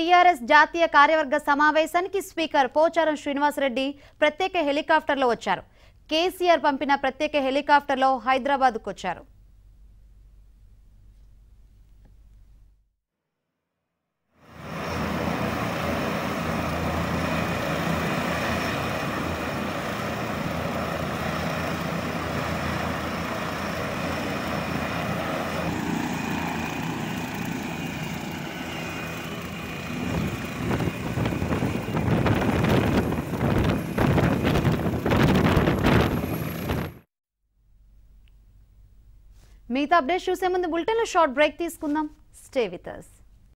TRS జాతీయ కార్యవర్గ సమావేశానికి స్పీకర్ పోచారం శ్రీనివాసరెడ్డి ప్రత్యేక హెలికాప్టర్లో వచ్చారు కేసీఆర్ పంపిన ప్రత్యేక హెలికాప్టర్లో హైదరాబాద్కు వచ్చారు మిగతా అప్డేట్స్ చూసే ముందు బులెటిన్లో షార్ట్ బ్రేక్ తీసుకుందాం స్టే విత్ అస్